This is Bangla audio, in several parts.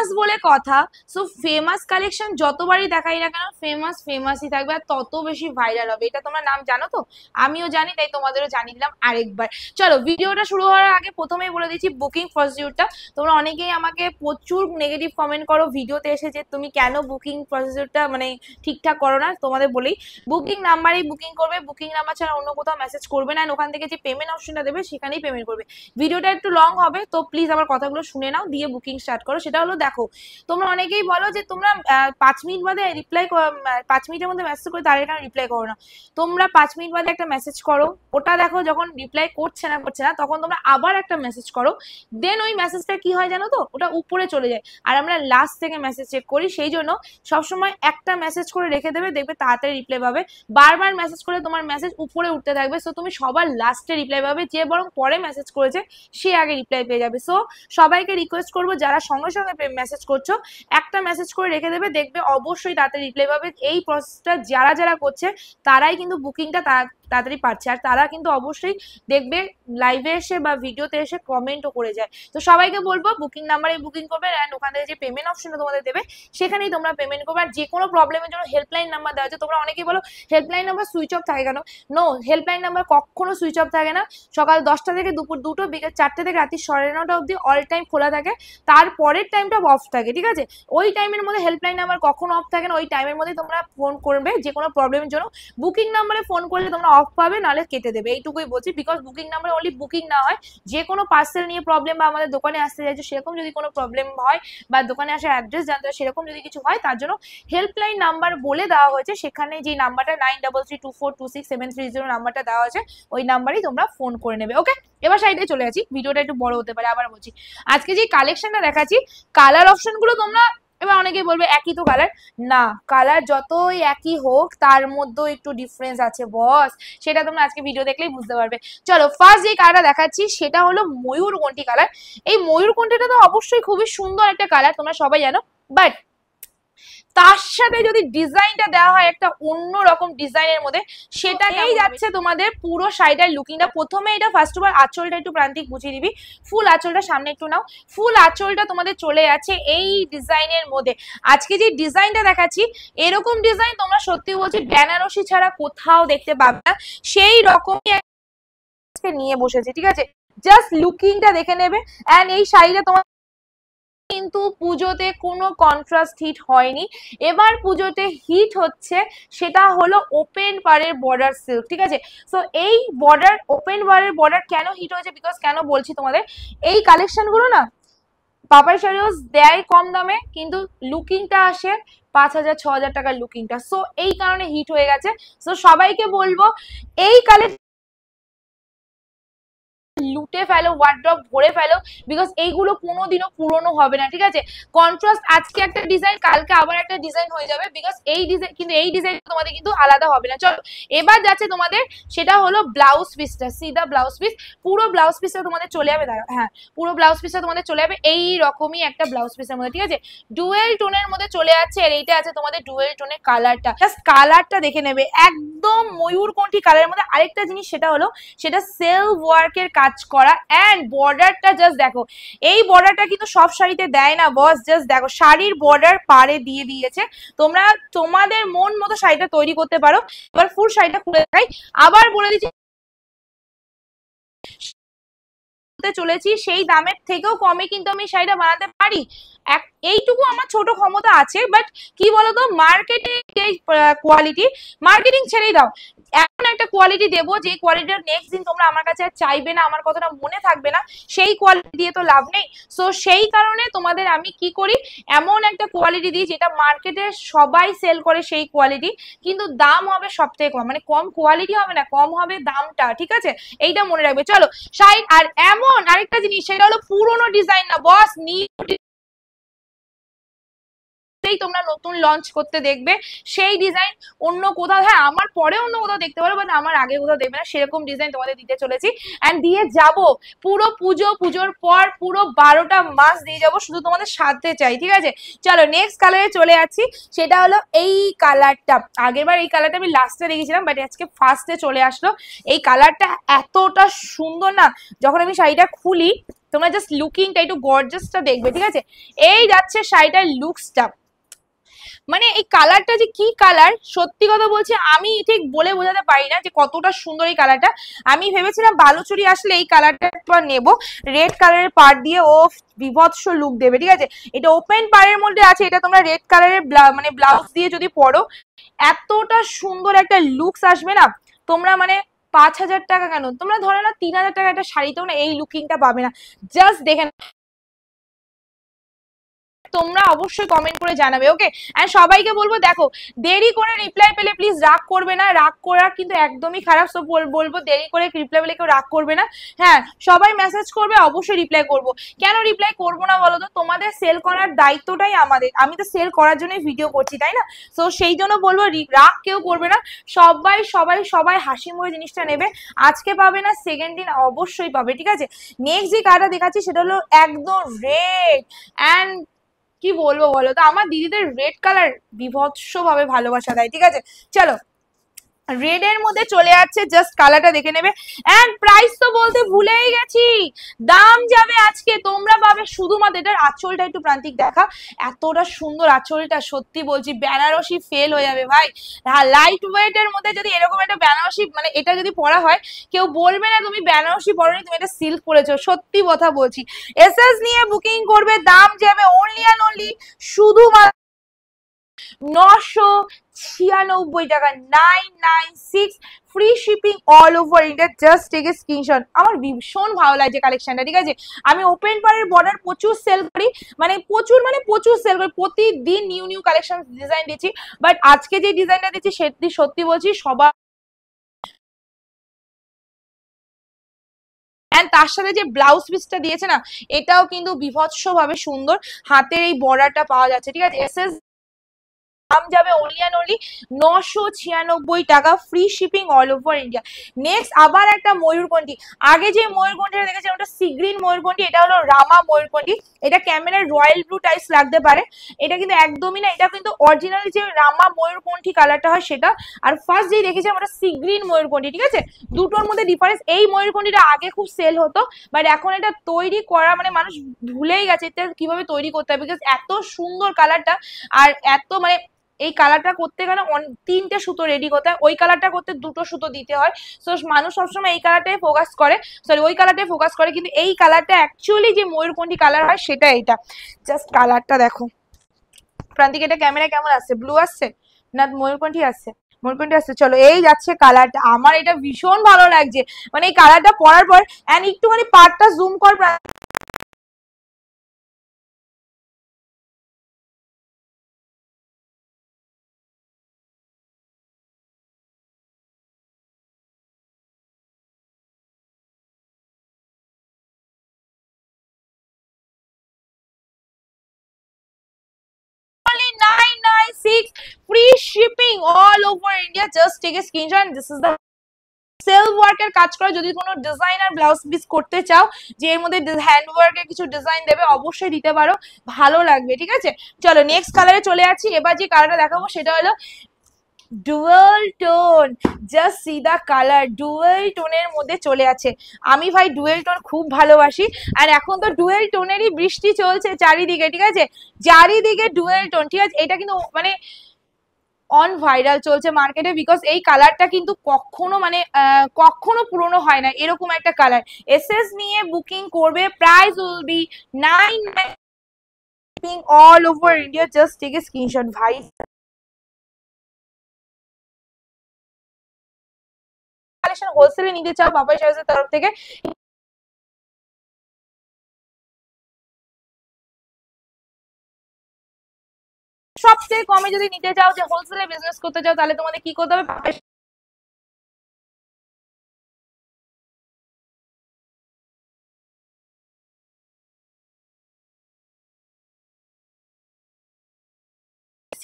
ফেমাস বলে কথা সো ফেমাস কালেকশন যতবারই দেখাই না কেন ফেমাস ফেমাসই থাকবে আর তত বেশি ভাইরাল হবে এটা তোমার নাম জানো তো আমিও জানি তাই তোমাদেরও জানিয়ে দিলাম আরেকবার চলো ভিডিওটা শুরু হওয়ার আগে প্রথমেই বলে দিচ্ছি বুকিং প্রসিডিউরটা তোমরা অনেকেই আমাকে প্রচুর নেগেটিভ কমেন্ট করো ভিডিওতে এসে যে তুমি কেন বুকিং প্রসিডিউরটা মানে ঠিকঠাক করো না তোমাদের বলেই বুকিং নাম্বারেই বুকিং করবে বুকিং নাম্বার ছাড়া অন্য কোথাও মেসেজ করবে না ওখান থেকে যে পেমেন্ট অপশনটা দেবে সেখানেই পেমেন্ট করবে ভিডিওটা একটু লং হবে তো প্লিজ আমার কথাগুলো শুনে নাও দিয়ে বুকিং স্টার্ট করো সেটা হলো দেখো তোমরা অনেকেই বলো যে তোমরা পাঁচ মিনিট বাদে রিপ্লাই পাঁচ মিনিটের মধ্যে মেসেজ করে তাহলে কেন রিপ্লাই করো না তোমরা পাঁচ মিনিট বাদে একটা মেসেজ করো ওটা দেখো যখন রিপ্লাই করছে না করছে না তখন তোমরা আবার একটা মেসেজ করো দেন ওই মেসেজটা কি হয় জানো তো ওটা উপরে চলে যায় আর আমরা লাস্ট থেকে মেসেজ চেক করি সেই জন্য সবসময় একটা মেসেজ করে রেখে দেবে দেখবে তাড়াতাড়ি রিপ্লাই পাবে বারবার মেসেজ করে তোমার মেসেজ উপরে উঠতে থাকবে সো তুমি সবার লাস্টে রিপ্লাই পাবে যে বরং পরে মেসেজ করেছে সে আগে রিপ্লাই পেয়ে যাবে সো সবাইকে রিকোয়েস্ট করবো যারা সঙ্গে সঙ্গে মেসেজ করছো একটা মেসেজ করে রেখে দেবে দেখবে অবশ্যই তাতে রিপ্লাই পাবে এই প্রসেসটা যারা যারা করছে তারাই কিন্তু বুকিংটা তাড়াতাড়ি পারছে আর তারা কিন্তু অবশ্যই দেখবে লাইভে এসে বা ভিডিওতে এসে কমেন্টও করে যায় তো সবাইকে বলবো বুকিং নাম্বারে বুকিং করবে অ্যান্ড ওখান থেকে যে পেমেন্ট অপশনটা তোমাদের দেবে সেখানেই তোমরা পেমেন্ট করবে আর যে কোনো প্রবলেমের জন্য হেল্পলাইন নাম্বার দেওয়া আছে তোমরা অনেকেই বলো হেল্পলাইন নাম্বার সুইচ অফ থাকে কেন নো হেল্পলাইন নাম্বার কখনো সুইচ অফ থাকে না সকাল দশটা থেকে দুপুর দুটো বিকেল চারটে থেকে রাত্রি সাড়ে নটা অবধি অল টাইম খোলা থাকে তারপরের টাইমটা অফ থাকে ঠিক আছে ওই টাইমের মধ্যে হেল্পলাইন নাম্বার কখনো অফ থাকে না ওই টাইমের মধ্যে তোমরা ফোন করবে যে কোনো প্রবলেমের জন্য বুকিং নাম্বারে ফোন করলে তোমরা অফ পাবে নাহলে কেটে দেবে এইটুকুই বলছি because booking number only booking না হয় যে কোনো পার্সেল নিয়ে প্রবলেম বা আমাদের দোকানে আসতে চাইছো সেরকম যদি কোনো প্রবলেম হয় বা দোকানে আসে অ্যাড্রেস জানতে হয় সেরকম যদি কিছু হয় তার জন্য হেল্পলাইন নাম্বার বলে দেওয়া হয়েছে সেখানে যে নাম্বারটা nine double three two four two six seven three zero নাম্বারটা দেওয়া আছে ওই নাম্বারেই তোমরা ফোন করে নেবে ওকে এবার সাইডে চলে আছি ভিডিওটা একটু বড় হতে পারে আবার বলছি আজকে যে কালেকশনটা দেখাচ্ছি কালার অপশনগুলো তোমরা এবার অনেকে বলবে একই তো কালার না কালার যতই একই হোক তার মধ্যেও একটু ডিফারেন্স আছে বস সেটা তোমরা আজকে ভিডিও দেখলেই বুঝতে পারবে চলো ফার্স্ট যে কালারটা দেখাচ্ছি সেটা হলো ময়ূর কোনটি কালার এই ময়ূর কোনটিটা তো অবশ্যই খুবই সুন্দর একটা কালার তোমরা সবাই জানো বাট তার সাথে যদি ডিজাইনটা দেওয়া হয় একটা অন্য রকম ডিজাইনের মধ্যে সেটাকেই যাচ্ছে তোমাদের পুরো শাড়িটার লুকিংটা প্রথমে এটা ফার্স্ট অফ অল আঁচলটা একটু প্রান্তিক বুঝিয়ে দিবি ফুল আঁচলটা সামনে একটু নাও ফুল আঁচলটা তোমাদের চলে যাচ্ছে এই ডিজাইনের মধ্যে আজকে যে ডিজাইনটা দেখাচ্ছি এরকম ডিজাইন তোমরা সত্যি বলছি বেনারসি ছাড়া কোথাও দেখতে পাবে না সেই রকমই নিয়ে বসেছে ঠিক আছে জাস্ট লুকিংটা দেখে নেবে অ্যান্ড এই শাড়িটা তোমার কিন্তু পুজোতে কোনো কন্ট্রাস্ট হিট হয়নি এবার পুজোতে হিট হচ্ছে সেটা হলো ওপেন বারের বর্ডার সিল্ক ঠিক আছে সো এই বর্ডার ওপেন বারের বর্ডার কেন হিট হয়েছে বিকজ কেন বলছি তোমাদের এই কালেকশনগুলো না পাপাই শাড়িও দেয় কম দামে কিন্তু লুকিংটা আসে পাঁচ হাজার ছ হাজার টাকার লুকিংটা সো এই কারণে হিট হয়ে গেছে সো সবাইকে বলবো এই কালেকশন লুটে ফেলো ওয়ার্ড্রপ ভরে ফেলো বিকজ এইগুলো কোনোদিনও পুরনো হবে না ঠিক আছে কন্ট্রাস্ট আজকে একটা ডিজাইন কালকে আবার একটা ডিজাইন হয়ে যাবে বিকজ এই ডিজাইন কিন্তু এই ডিজাইন তোমাদের কিন্তু আলাদা হবে না চলো এবার যাচ্ছে তোমাদের সেটা হলো ব্লাউজ পিসটা সিধা ব্লাউজ পিস পুরো ব্লাউজ পিসটা তোমাদের চলে যাবে দাঁড়া হ্যাঁ পুরো ব্লাউজ পিসটা তোমাদের চলে যাবে এই রকমই একটা ব্লাউজ পিসের মধ্যে ঠিক আছে ডুয়েল টোনের মধ্যে চলে যাচ্ছে আর এইটা আছে তোমাদের ডুয়েল টোনের কালারটা জাস্ট কালারটা দেখে নেবে একদম কোনটি কালারের মধ্যে আরেকটা জিনিস সেটা হলো সেটা সেলফ ওয়ার্কের কাজ কাজ করা অ্যান্ড বর্ডারটা জাস্ট দেখো এই বর্ডারটা কিন্তু সব শাড়িতে দেয় না বস জাস্ট দেখো শাড়ির বর্ডার পারে দিয়ে দিয়েছে তোমরা তোমাদের মন মতো শাড়িটা তৈরি করতে পারো এবার ফুল শাড়িটা খুলে দেখাই আবার বলে দিচ্ছি বলতে চলেছি সেই দামের থেকেও কমে কিন্তু আমি শাড়িটা বানাতে পারি এইটুকু আমার ছোট ক্ষমতা আছে বাট কি বলতো মার্কেটে এই কোয়ালিটি মার্কেটিং ছেড়েই দাও এখন একটা কোয়ালিটি দেব যে কোয়ালিটিটা নেক্সট দিন তোমরা আমার কাছে চাইবে না আমার কথাটা মনে থাকবে না সেই কোয়ালিটি দিয়ে তো লাভ নেই সো সেই কারণে তোমাদের আমি কি করি এমন একটা কোয়ালিটি দিই যেটা মার্কেটে সবাই সেল করে সেই কোয়ালিটি কিন্তু দাম হবে সব থেকে কম মানে কম কোয়ালিটি হবে না কম হবে দামটা ঠিক আছে এইটা মনে রাখবে চলো সাইড আর এমন এখন আরেকটা জিনিস সেটা হলো পুরোনো ডিজাইন না বস নিউ মুহূর্তেই তোমরা নতুন লঞ্চ করতে দেখবে সেই ডিজাইন অন্য কোথাও হ্যাঁ আমার পরে অন্য কোথাও দেখতে পারো বাট আমার আগে কোথাও দেখবে না সেরকম ডিজাইন তোমাদের দিতে চলেছি অ্যান্ড দিয়ে যাব পুরো পুজো পুজোর পর পুরো বারোটা মাস দিয়ে যাব শুধু তোমাদের সাথে চাই ঠিক আছে চলো নেক্সট কালারে চলে যাচ্ছি সেটা হলো এই কালারটা আগেরবার এই কালারটা আমি লাস্টে রেখেছিলাম বাট আজকে ফার্স্টে চলে আসলো এই কালারটা এতটা সুন্দর না যখন আমি শাড়িটা খুলি তোমরা জাস্ট লুকিংটা একটু গর্জাসটা দেখবে ঠিক আছে এই যাচ্ছে শাড়িটার লুকসটা মানে এই কালারটা যে কি কালার সত্যি কথা বলছে আমি ঠিক বলে বোঝাতে পারি না যে কতটা সুন্দর এই কালারটা আমি ভেবেছিলাম বালুচুরি আসলে এই কালারটা একবার নেব রেড কালারের পার দিয়ে ও বিভৎস লুক দেবে ঠিক আছে এটা ওপেন পারের মধ্যে আছে এটা তোমরা রেড কালারের মানে ব্লাউজ দিয়ে যদি পরো এতটা সুন্দর একটা লুকস আসবে না তোমরা মানে পাঁচ হাজার টাকা কেন তোমরা ধরো না তিন হাজার টাকা একটা শাড়িতেও না এই লুকিংটা পাবে না জাস্ট দেখে তোমরা অবশ্যই কমেন্ট করে জানাবে ওকে অ্যান্ড সবাইকে বলবো দেখো দেরি করে রিপ্লাই পেলে প্লিজ রাগ করবে না রাগ করা কিন্তু একদমই খারাপ সো বলবো দেরি করে রিপ্লাই পেলে কেউ রাগ করবে না হ্যাঁ সবাই মেসেজ করবে অবশ্যই রিপ্লাই করব কেন রিপ্লাই করবো না বলো তো তোমাদের সেল করার দায়িত্বটাই আমাদের আমি তো সেল করার জন্যই ভিডিও করছি তাই না সো সেই জন্য বলবো রাগ কেউ করবে না সবাই সবাই সবাই হাসি মরে জিনিসটা নেবে আজকে পাবে না সেকেন্ড দিন অবশ্যই পাবে ঠিক আছে নেক্সট যে কার্ডটা দেখাচ্ছি সেটা হলো একদম রেড অ্যান্ড কি বলবো বলো তো আমার দিদিদের রেড কালার ভাবে ভালোবাসা দেয় ঠিক আছে চলো রেড এর মধ্যে চলে আসছে জাস্ট কালারটা দেখে নেবে এন্ড প্রাইস তো বলতে ভুলেই গেছি দাম যাবে আজকে তোমরা পাবে শুধুমাত্র এটার আঁচলটা একটু প্রান্তিক দেখা এতটা সুন্দর আঁচলটা সত্যি বলছি বেনারসি ফেল হয়ে যাবে ভাই হ্যাঁ লাইট ওয়েটের মধ্যে যদি এরকম একটা বেনারসি মানে এটা যদি পরা হয় কেউ বলবে না তুমি বেনারসি পরনি তুমি এটা সিল্ক পরেছো সত্যি কথা বলছি এসএস নিয়ে বুকিং করবে দাম যাবে অনলি অ্যান্ড অনলি শুধুমাত্র নশো ছিয়ানব্বই টাকা nine nine six free shipping all over India just take a screenshot আমার ভীষণ ভালো লাগছে কালেকশনটা ঠিক আছে আমি ওপেন পারের বর্ডার প্রচুর সেল করি মানে প্রচুর মানে প্রচুর সেল করি প্রতিদিন নিউ নিউ কালেকশন ডিজাইন দিচ্ছি বাট আজকে যে ডিজাইনটা দিচ্ছি সেটি সত্যি বলছি সবার অ্যান্ড তার সাথে যে ব্লাউজ পিসটা দিয়েছে না এটাও কিন্তু বিভৎসভাবে সুন্দর হাতের এই বর্ডারটা পাওয়া যাচ্ছে ঠিক আছে এস এস দাম যাবে অনলি অ্যান্ড অনলি নশো ছিয়ানব্বই টাকা free shipping all over India next আবার একটা ময়ূরকণ্ঠী আগে যে ময়ূরকণ্ঠীটা দেখেছিলাম ওটা সিগ্রিন ময়ূরকণ্ঠী এটা হলো রামা ময়ূরকণ্ঠী এটা ক্যামেরার রয়্যাল ব্লু টাইপস লাগতে পারে এটা কিন্তু একদমই না এটা কিন্তু অরিজিনাল যে রামা ময়ূরকণ্ঠী কালারটা হয় সেটা আর ফার্স্ট যেই দেখেছিলাম ওটা সিগ্রিন ময়ূরকণ্ঠী ঠিক আছে দুটোর মধ্যে ডিফারেন্স এই ময়ূরকণ্ঠীটা আগে খুব সেল হতো বাট এখন এটা তৈরি করা মানে মানুষ ভুলেই গেছে এটা কিভাবে তৈরি করতে হবে বিকজ এত সুন্দর কালারটা আর এত মানে এই কালারটা করতে গেলে তিনটে সুতো রেডি করতে হয় ওই কালারটা করতে দুটো সুতো দিতে হয় সো মানুষ সবসময় এই কালারটাই ফোকাস করে সরি ওই কালারটাই ফোকাস করে কিন্তু এই কালারটা অ্যাকচুয়ালি যে ময়ূরকণ্ডি কালার হয় সেটা এইটা জাস্ট কালারটা দেখো প্রান্তিক এটা ক্যামেরা কেমন আছে ব্লু আসছে না ময়ূরকণ্ঠী আসছে মনকুন্ডি আসছে চলো এই যাচ্ছে কালারটা আমার এটা ভীষণ ভালো লাগছে মানে এই কালারটা পরার পর অ্যান্ড একটুখানি পার্টটা জুম কর six, free shipping all over India. Just take a screenshot. This is the self ওয়ার্কের কাজ করে যদি কোনো ডিজাইন আর ব্লাউজ পিস করতে চাও যে এর মধ্যে হ্যান্ড ওয়ার্কের কিছু ডিজাইন দেবে অবশ্যই দিতে পারো ভালো লাগবে ঠিক আছে চলো নেক্সট কালারে চলে আসি এবার যে কালারটা দেখাবো সেটা হলো dual tone just see the colour dual টোনের মধ্যে চলে আছে আমি ভাই ডুয়েল টোন খুব ভালোবাসি আর এখন তো ডুয়েল টোনেরই বৃষ্টি চলছে চারিদিকে ঠিক আছে চারিদিকে ডুয়েল টোন ঠিক আছে এটা কিন্তু মানে অন ভাইরাল চলছে মার্কেটে বিকজ এই কালারটা কিন্তু কখনো মানে কখনো পুরনো হয় না এরকম একটা কালার এসএস নিয়ে বুকিং করবে price will be nine all over India just take a screenshot ভাই কালেকশন হোলসেলে নিতে চাও বাবাই সাহেবের তরফ থেকে সবচেয়ে কমে যদি নিতে চাও যে হোলসেলে বিজনেস করতে চাও তাহলে তোমাদের কি করতে হবে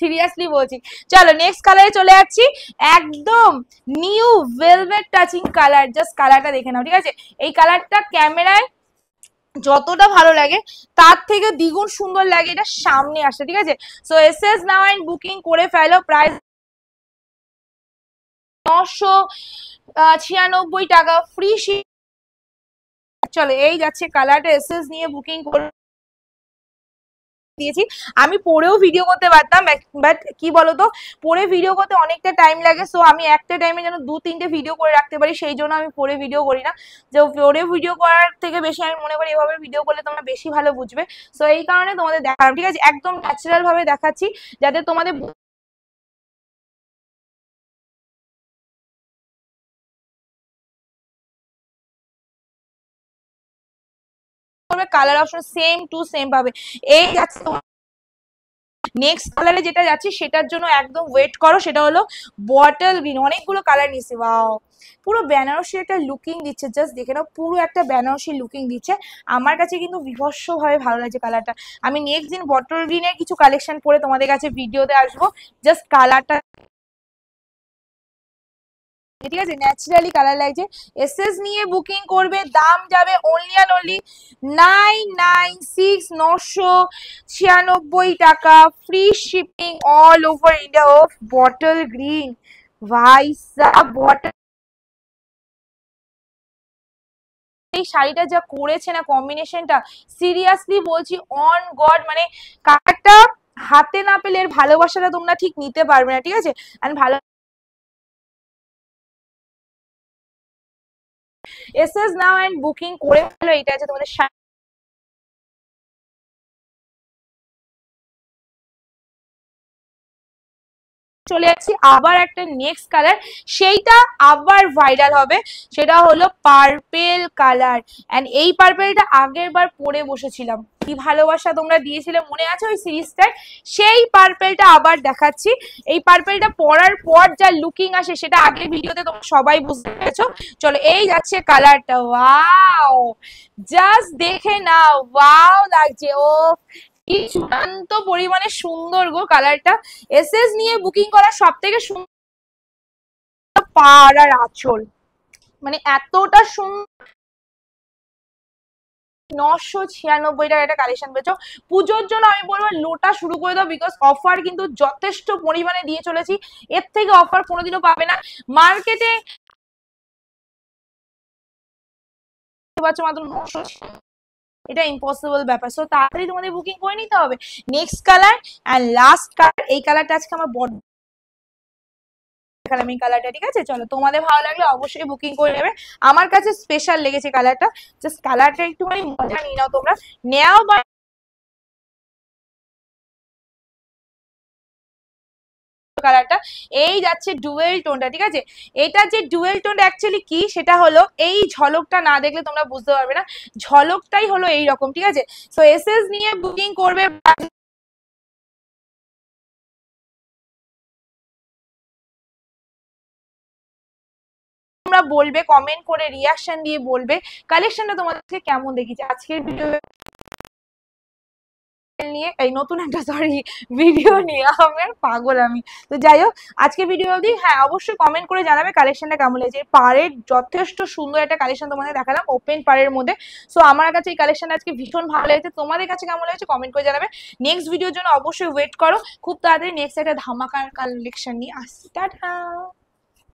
সিরিয়াসলি বলছি চলো নেক্সট কালারে চলে যাচ্ছি একদম new velvet touching colour just কালারটা দেখে নাও ঠিক আছে এই কালারটা ক্যামেরায় যতটা ভালো লাগে তার থেকে দ্বিগুণ সুন্দর লাগে এটা সামনে আসে ঠিক আছে so S S nine booking করে ফেলো প্রাইস নশো ছিয়ানব্বই টাকা ফ্রি চলো এই যাচ্ছে কালারটা এস এস নিয়ে বুকিং করে দিয়েছি আমি পরেও ভিডিও করতে পারতাম বাট কি বলতো পরে ভিডিও করতে অনেকটা টাইম লাগে সো আমি একটা টাইমে যেন দু তিনটে ভিডিও করে রাখতে পারি সেই জন্য আমি পরে ভিডিও করি না যে পরে ভিডিও করার থেকে বেশি আমি মনে করি এভাবে ভিডিও করলে তোমরা বেশি ভালো বুঝবে সো এই কারণে তোমাদের দেখালাম ঠিক আছে একদম ন্যাচারাল ভাবে দেখাচ্ছি যাতে তোমাদের করবে colour option same to same পাবে এই যাচ্ছে নেক্সট কালারে যেটা যাচ্ছি সেটার জন্য একদম ওয়েট করো সেটা হলো বটল গ্রিন অনেকগুলো কালার নিয়েছি ওয়াও পুরো বেনারসি একটা লুকিং দিচ্ছে জাস্ট দেখে নাও পুরো একটা বেনারসি লুকিং দিচ্ছে আমার কাছে কিন্তু বিভৎসভাবে ভালো লাগছে কালারটা আমি নেক্সট দিন বটল গ্রিনের কিছু কালেকশন পরে তোমাদের কাছে ভিডিওতে আসবো জাস্ট কালারটা ঠিক আছে ন্যাচারালি কালার লাগছে এসএস নিয়ে বুকিং করবে দাম যাবে only and only nine nine six নশো ছিয়ানব্বই টাকা free shipping all over India off bottle green ভাইসা বটল এই শাড়িটা যা করেছে না কম্বিনেশনটা সিরিয়াসলি বলছি অন গড মানে কাটা হাতে না পেলে এর ভালোবাসাটা তোমরা ঠিক নিতে পারবে না ঠিক আছে আর ভালো এস এস নাও অ্যান্ড বুকিং করে ফেলো এটা আছে তোমাদের চলে যাচ্ছি আবার একটা নেক্সট কালার সেইটা আবার ভাইরাল হবে সেটা হলো পার্পেল কালার অ্যান্ড এই পার্পেলটা আগের বার পরে বসেছিলাম কি ভালোবাসা তোমরা দিয়েছিলে মনে আছে ওই সিরিজটার সেই পার্পেলটা আবার দেখাচ্ছি এই পার্পেলটা পরার পর যা লুকিং আসে সেটা আগের ভিডিওতে তোমরা সবাই বুঝতে পেরেছো চলো এই যাচ্ছে কালারটা ওয়াও জাস্ট দেখে না ওয়াও লাগছে ও কি চূড়ান্ত পরিমাণে সুন্দর গো কালারটা এস এস নিয়ে বুকিং করা সব থেকে সুন্দর পাড়ার আর আঁচল মানে এতটা সুন্দর নশো ছিয়ানব্বই টাকা একটা কালেকশন পেয়েছো পুজোর জন্য আমি বলবো লোটা শুরু করে দাও বিকজ অফার কিন্তু যথেষ্ট পরিমাণে দিয়ে চলেছি এর থেকে অফার কোনোদিনও পাবে না মার্কেটে পাচ্ছ মাত্র নশো এটা ইম্পসিবল ব্যাপার সো তাড়াতাড়ি তোমাদের বুকিং করে নিতে হবে next colour and last colour এই কালারটা আজকে আমার বড্ড দেখালাম এই কালারটা ঠিক আছে চলো তোমাদের ভালো লাগলে অবশ্যই বুকিং করে নেবে আমার কাছে স্পেশাল লেগেছে কালারটা জাস্ট কালারটা একটুখানি মজা নিয়ে নাও তোমরা বা কালারটা এই যাচ্ছে ডুয়েল টোনটা ঠিক আছে এটা যে ডুয়েল টোন অ্যাকচুয়ালি কি সেটা হলো এই ঝলকটা না দেখলে তোমরা বুঝতে পারবে না ঝলকটাই হলো এই রকম ঠিক আছে তো এসএস নিয়ে বুকিং করবে তোমরা বলবে কমেন্ট করে রিয়াকশন দিয়ে বলবে কালেকশনটা তোমাদেরকে কেমন দেখেছি আজকের ভিডিও নিয়ে এই নতুন একটা সরি ভিডিও নিয়ে আমার পাগল আমি তো যাই হোক আজকে ভিডিও অবধি হ্যাঁ অবশ্যই কমেন্ট করে জানাবে কালেকশনটা কেমন লেগেছে পাড়ের যথেষ্ট সুন্দর একটা কালেকশন তোমাদের দেখালাম ওপেন পাড়ের মধ্যে সো আমার কাছে এই কালেকশনটা আজকে ভীষণ ভালো লেগেছে তোমাদের কাছে কেমন লেগেছে কমেন্ট করে জানাবে নেক্সট ভিডিওর জন্য অবশ্যই ওয়েট করো খুব তাড়াতাড়ি নেক্সট একটা ধামাকার কালেকশন নিয়ে আসছি টাটা